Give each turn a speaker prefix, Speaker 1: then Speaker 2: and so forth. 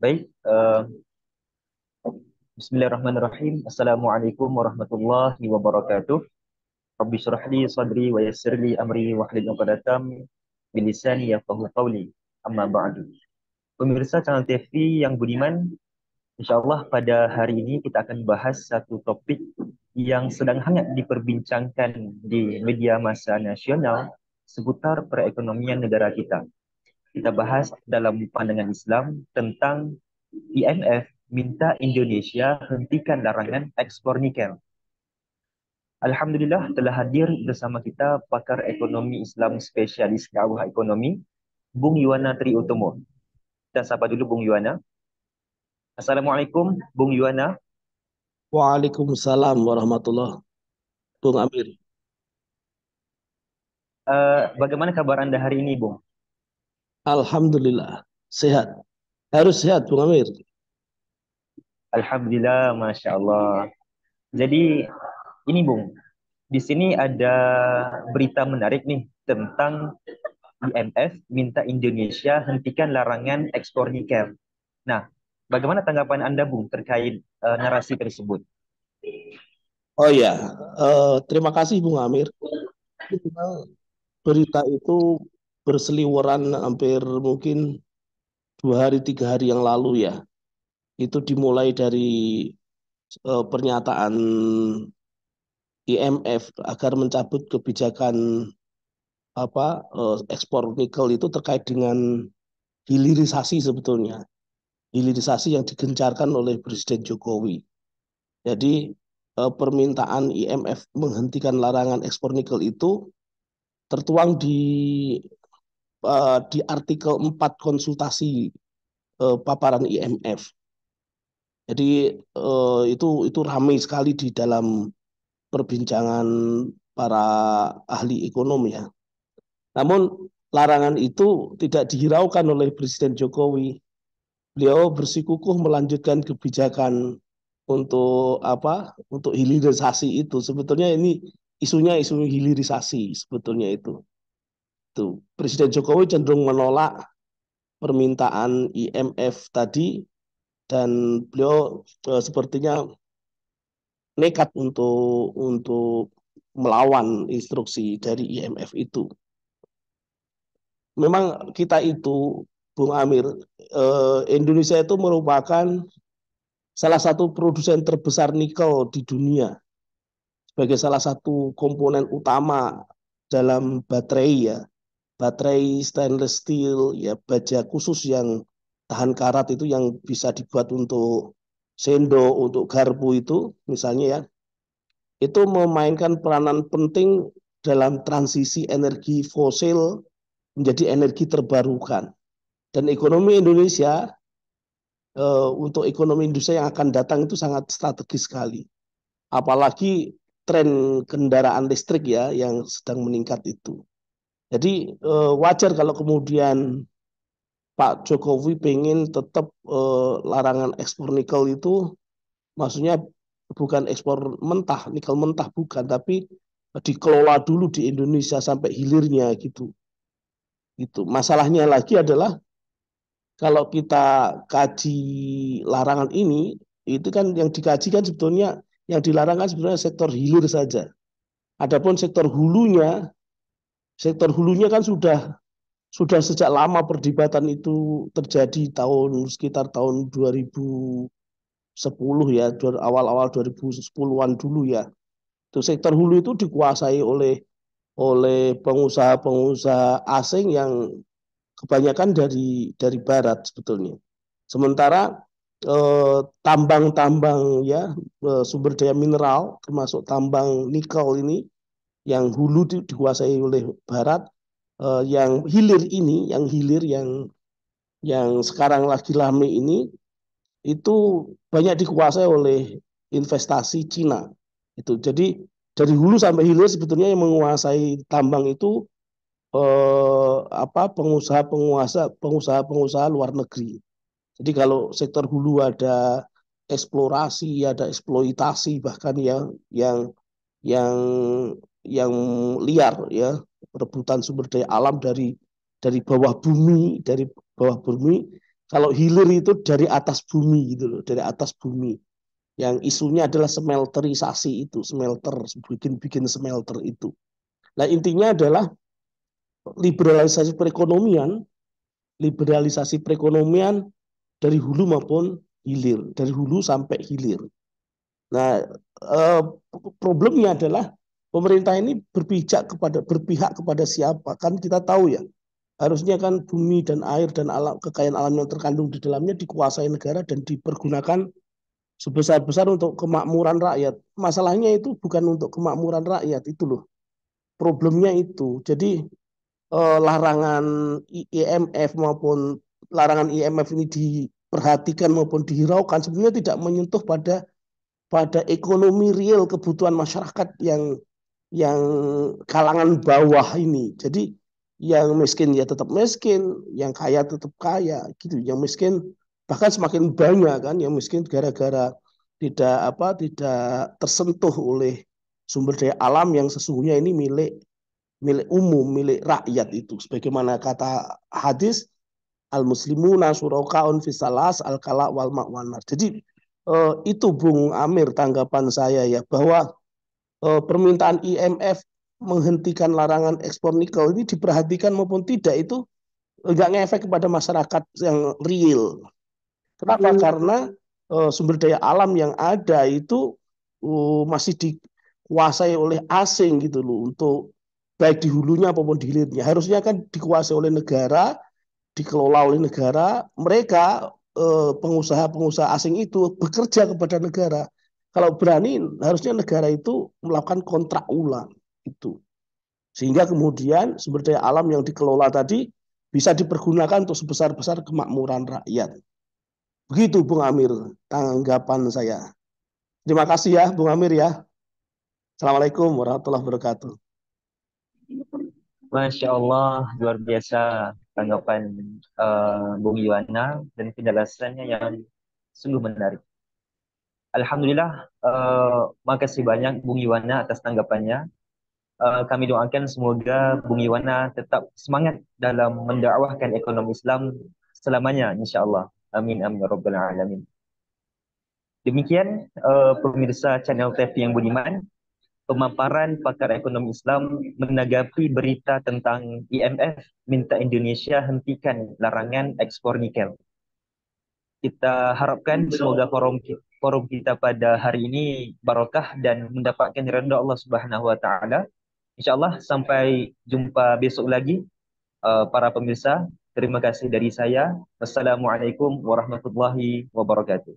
Speaker 1: Baik. Uh, Bismillahirrahmanirrahim. Assalamualaikum warahmatullahi wabarakatuh. Rabbi syrahli sadri wa yassirli amri wa hlil uqadatam bilisani yafahu qawli amma baadu. Pemirsa channel TV yang budiman, insyaAllah pada hari ini kita akan bahas satu topik yang sedang hangat diperbincangkan di media masa nasional seputar perekonomian negara kita. kita bahas dalam pandangan Islam tentang IMF minta Indonesia hentikan larangan ekspor nikel. Alhamdulillah telah hadir bersama kita pakar ekonomi Islam spesialis dakwah ekonomi, Bung Yuwana Tri Utomo. Kita sapa dulu Bung Yuwana. Assalamualaikum Bung Yuwana. Waalaikumsalam warahmatullahi Bung Amir. Uh, bagaimana kabar Anda hari ini, Bung? Alhamdulillah, sehat. Harus sehat, Bung Amir. Alhamdulillah, Masya Allah. Jadi, ini Bung, di sini ada berita menarik nih tentang IMF minta Indonesia hentikan larangan ekspor nikel. Nah, bagaimana tanggapan Anda, Bung, terkait uh, narasi tersebut?
Speaker 2: Oh ya, uh, terima kasih, Bung Amir. Berita itu berseliweran hampir mungkin dua hari tiga hari yang lalu ya itu dimulai dari uh, pernyataan IMF agar mencabut kebijakan apa uh, ekspor nikel itu terkait dengan hilirisasi sebetulnya hilirisasi yang digencarkan oleh Presiden Jokowi jadi eh, permintaan IMF menghentikan larangan ekspor nikel itu tertuang di Eh, di artikel 4 konsultasi eh, paparan IMF. Jadi eh, itu itu ramai sekali di dalam perbincangan para ahli ekonomi ya. Namun larangan itu tidak dihiraukan oleh Presiden Jokowi. Beliau bersikukuh melanjutkan kebijakan untuk apa? Untuk hilirisasi itu. Sebetulnya ini isunya isu hilirisasi sebetulnya itu itu Presiden Jokowi cenderung menolak permintaan IMF tadi dan beliau e, sepertinya nekat untuk untuk melawan instruksi dari IMF itu. Memang kita itu Bung Amir, e, Indonesia itu merupakan salah satu produsen terbesar nikel di dunia sebagai salah satu komponen utama dalam baterai ya baterai stainless steel, ya baja khusus yang tahan karat itu yang bisa dibuat untuk sendok, untuk garpu itu misalnya ya, itu memainkan peranan penting dalam transisi energi fosil menjadi energi terbarukan. Dan ekonomi Indonesia e, untuk ekonomi Indonesia yang akan datang itu sangat strategis sekali. Apalagi tren kendaraan listrik ya yang sedang meningkat itu. Jadi uh, wajar kalau kemudian Pak Jokowi pengen tetap uh, eh, larangan ekspor nikel itu, maksudnya bukan ekspor mentah, nikel mentah bukan, tapi dikelola dulu di Indonesia sampai hilirnya gitu. Itu Masalahnya lagi adalah kalau kita kaji larangan ini, itu kan yang dikaji kan sebetulnya yang dilarang kan sebenarnya sektor hilir saja. Adapun sektor hulunya sektor hulunya kan sudah sudah sejak lama perdebatan itu terjadi tahun sekitar tahun 2010 ya, awal-awal 2010-an dulu ya. Itu sektor hulu itu dikuasai oleh oleh pengusaha-pengusaha asing yang kebanyakan dari dari barat sebetulnya. Sementara eh, tambang-tambang eh, ya eh, sumber daya mineral termasuk tambang nikel ini yang hulu di, dikuasai oleh barat eh, yang hilir ini yang hilir yang yang sekarang lagi lame ini itu banyak dikuasai oleh investasi Cina itu jadi dari hulu sampai hilir sebetulnya yang menguasai tambang itu eh, apa pengusaha-pengusaha pengusaha-pengusaha luar negeri jadi kalau sektor hulu ada eksplorasi, ada eksploitasi bahkan yang yang yang yang liar ya rebutan sumber daya alam dari dari bawah bumi dari bawah bumi kalau hilir itu dari atas bumi gitu loh dari atas bumi yang isunya adalah smelterisasi itu smelter bikin bikin smelter itu nah intinya adalah liberalisasi perekonomian liberalisasi perekonomian dari hulu maupun hilir dari hulu sampai hilir nah eh, problemnya adalah pemerintah ini berpijak kepada berpihak kepada siapa? Kan kita tahu ya. Harusnya kan bumi dan air dan alam kekayaan alam yang terkandung di dalamnya dikuasai negara dan dipergunakan sebesar-besar untuk kemakmuran rakyat. Masalahnya itu bukan untuk kemakmuran rakyat itu loh. Problemnya itu. Jadi eh, larangan IMF e maupun larangan IMF e ini diperhatikan maupun dihiraukan sebenarnya tidak menyentuh pada pada ekonomi real kebutuhan masyarakat yang yang kalangan bawah ini. Jadi yang miskin ya tetap miskin, yang kaya tetap kaya gitu. Yang miskin bahkan semakin banyak kan yang miskin gara-gara tidak apa tidak tersentuh oleh sumber daya alam yang sesungguhnya ini milik milik umum, milik rakyat itu. Sebagaimana kata hadis al muslimuna nasurokaun fisalas al kala wal makwanar Jadi eh, itu Bung Amir tanggapan saya ya bahwa Eh, permintaan IMF menghentikan larangan ekspor nikel ini diperhatikan maupun tidak itu nggak ngefek kepada masyarakat yang real. Kenapa? Hmm. Karena eh, sumber daya alam yang ada itu uh, masih dikuasai oleh asing gitu loh untuk baik di hulunya maupun di hilirnya. Harusnya kan dikuasai oleh negara, dikelola oleh negara. Mereka eh, pengusaha-pengusaha asing itu bekerja kepada negara. Kalau berani, harusnya negara itu melakukan kontrak ulang itu. Sehingga kemudian sumber daya alam yang dikelola tadi bisa dipergunakan untuk sebesar-besar kemakmuran rakyat. Begitu Bung Amir tanggapan saya. Terima kasih ya Bung Amir ya. Assalamualaikum warahmatullahi wabarakatuh.
Speaker 1: Masya Allah, luar biasa tanggapan uh, Bung Yuana dan penjelasannya yang sungguh menarik. Alhamdulillah, uh, eh, makasih banyak Bung Iwana atas tanggapannya. Uh, kami doakan semoga Bung Iwana tetap semangat dalam mendakwahkan ekonomi Islam selamanya insyaAllah. Amin, amin, Robbal Alamin. Demikian uh, pemirsa channel TV yang budiman, pemaparan pakar ekonomi Islam menanggapi berita tentang IMF minta Indonesia hentikan larangan ekspor nikel. Kita harapkan semoga forum kita forum kita pada hari ini barokah dan mendapatkan rendah Allah Subhanahu wa taala. Insyaallah sampai jumpa besok lagi uh, para pemirsa. Terima kasih dari saya. Wassalamualaikum warahmatullahi wabarakatuh.